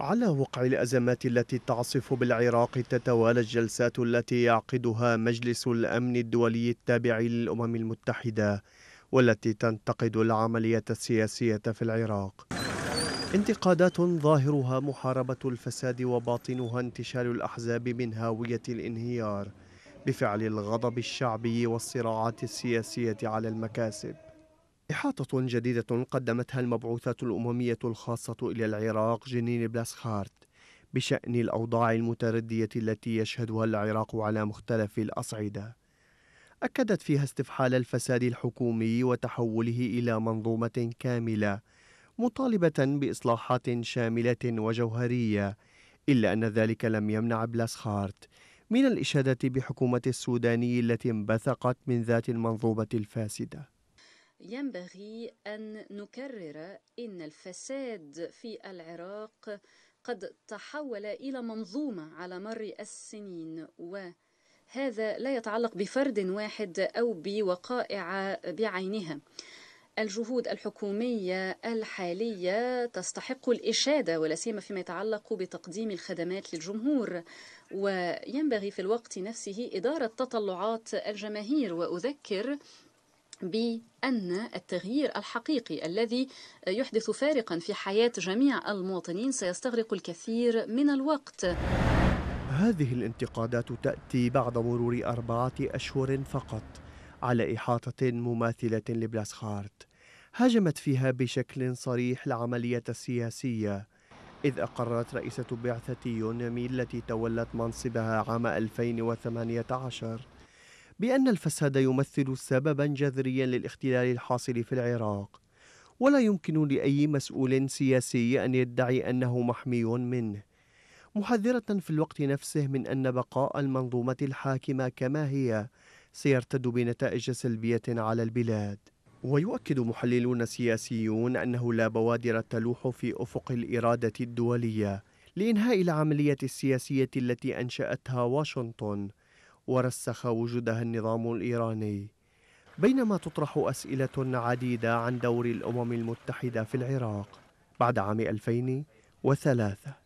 على وقع الأزمات التي تعصف بالعراق تتوالى الجلسات التي يعقدها مجلس الأمن الدولي التابع للأمم المتحدة والتي تنتقد العملية السياسية في العراق انتقادات ظاهرها محاربة الفساد وباطنها انتشال الأحزاب من هاوية الانهيار بفعل الغضب الشعبي والصراعات السياسية على المكاسب إحاطة جديدة قدمتها المبعوثات الأممية الخاصة إلى العراق جنين بلاسخارت بشأن الأوضاع المتردية التي يشهدها العراق على مختلف الأصعدة. أكدت فيها استفحال الفساد الحكومي وتحوله إلى منظومة كاملة، مطالبة بإصلاحات شاملة وجوهرية، إلا أن ذلك لم يمنع بلاسخارت من الإشادة بحكومة السوداني التي انبثقت من ذات المنظومة الفاسدة. ينبغي أن نكرر إن الفساد في العراق قد تحول إلى منظومة على مر السنين و هذا لا يتعلق بفرد واحد أو بوقائع بعينها الجهود الحكومية الحالية تستحق الإشادة ولا سيما فيما يتعلق بتقديم الخدمات للجمهور وينبغي في الوقت نفسه إدارة تطلعات الجماهير وأذكر بأن التغيير الحقيقي الذي يحدث فارقا في حياة جميع المواطنين سيستغرق الكثير من الوقت هذه الانتقادات تأتي بعد مرور أربعة أشهر فقط على إحاطة مماثلة لبلاسخارت هاجمت فيها بشكل صريح العملية السياسية إذ أقرت رئيسة بعثة يونامي التي تولت منصبها عام 2018 بأن الفساد يمثل سببا جذريا للاختلال الحاصل في العراق ولا يمكن لأي مسؤول سياسي أن يدعي أنه محمي منه محذرة في الوقت نفسه من أن بقاء المنظومة الحاكمة كما هي سيرتد بنتائج سلبية على البلاد ويؤكد محللون سياسيون أنه لا بوادر تلوح في أفق الإرادة الدولية لإنهاء العملية السياسية التي أنشأتها واشنطن ورسخ وجودها النظام الإيراني بينما تطرح أسئلة عديدة عن دور الأمم المتحدة في العراق بعد عام 2003